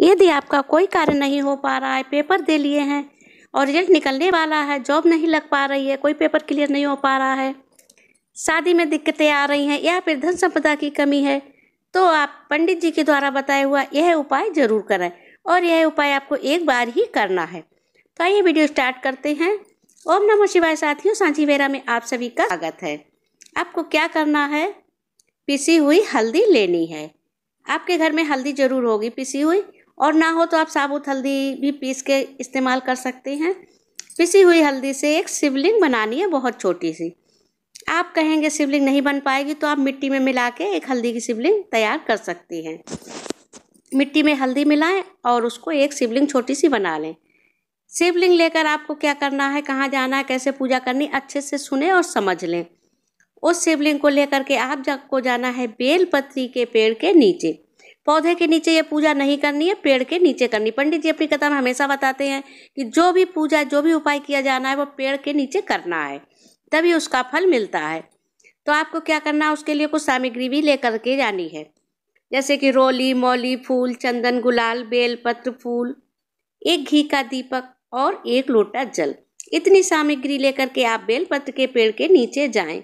यदि आपका कोई कार्य नहीं हो पा रहा है पेपर दे लिए हैं और रिजल्ट निकलने वाला है जॉब नहीं लग पा रही है कोई पेपर क्लियर नहीं हो पा रहा है शादी में दिक्कतें आ रही हैं या फिर धन संपदा की कमी है तो आप पंडित जी के द्वारा बताया हुआ यह उपाय ज़रूर करें और यह उपाय आपको एक बार ही करना है तो आइए वीडियो स्टार्ट करते हैं ओम नमो शिवाय साथियों सांची वेरा में आप सभी का स्वागत है आपको क्या करना है पिसी हुई हल्दी लेनी है आपके घर में हल्दी ज़रूर होगी पिसी हुई और ना हो तो आप साबुत हल्दी भी पीस के इस्तेमाल कर सकते हैं पिसी हुई हल्दी से एक शिवलिंग बनानी है बहुत छोटी सी आप कहेंगे शिवलिंग नहीं बन पाएगी तो आप मिट्टी में मिला के एक हल्दी की शिवलिंग तैयार कर सकती हैं मिट्टी में हल्दी मिलाएं और उसको एक शिवलिंग छोटी सी बना लें शिवलिंग लेकर आपको क्या करना है कहाँ जाना है कैसे पूजा करनी अच्छे से सुने और समझ लें उस शिवलिंग को लेकर के आप को जाना है बेलपत्री के पेड़ के नीचे पौधे के नीचे ये पूजा नहीं करनी है पेड़ के नीचे करनी पंडित जी अपनी कथा में हमेशा बताते हैं कि जो भी पूजा जो भी उपाय किया जाना है वो पेड़ के नीचे करना है तभी उसका फल मिलता है तो आपको क्या करना है उसके लिए कुछ सामग्री भी लेकर के जानी है जैसे कि रोली मौली फूल चंदन गुलाल बेलपत्र फूल एक घी का दीपक और एक लोटा जल इतनी सामग्री लेकर के आप बेलपत्र के पेड़ के नीचे जाएं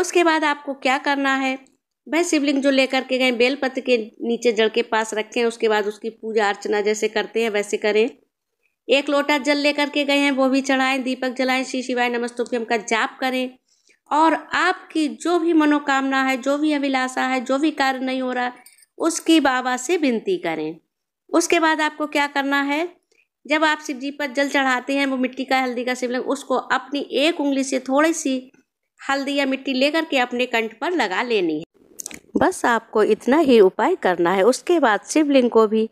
उसके बाद आपको क्या करना है वह शिवलिंग जो लेकर के गए बेलपत्र के नीचे जल के पास रखें उसके बाद उसकी पूजा अर्चना जैसे करते हैं वैसे करें एक लोटा जल लेकर के गए हैं वो भी चढ़ाएं दीपक जलाएं श्री शिवाय नमस्तुभ्यम का जाप करें और आपकी जो भी मनोकामना है जो भी अभिलाषा है जो भी कार्य नहीं हो रहा उसकी बाबा से विनती करें उसके बाद आपको क्या करना है जब आप शिव जी पर जल चढ़ाते हैं वो मिट्टी का हल्दी का शिवलिंग उसको अपनी एक उंगली से थोड़ी सी हल्दी या मिट्टी लेकर के अपने कंठ पर लगा लेनी है बस आपको इतना ही उपाय करना है उसके बाद शिवलिंग को भी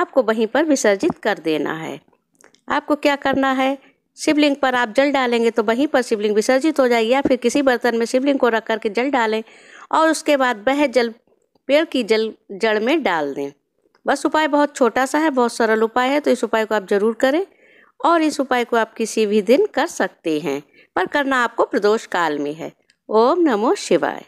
आपको वहीं पर विसर्जित कर देना है आपको क्या करना है शिवलिंग पर आप जल डालेंगे तो वहीं पर शिवलिंग विसर्जित हो जाएगी या फिर किसी बर्तन में शिवलिंग को रख करके जल डालें और उसके बाद वह जल पेड़ की जल जड़ में डाल दें बस उपाय बहुत छोटा सा है बहुत सरल उपाय है तो इस उपाय को आप ज़रूर करें और इस उपाय को आप किसी भी दिन कर सकते हैं पर करना आपको प्रदोष काल में है ओम नमो शिवाय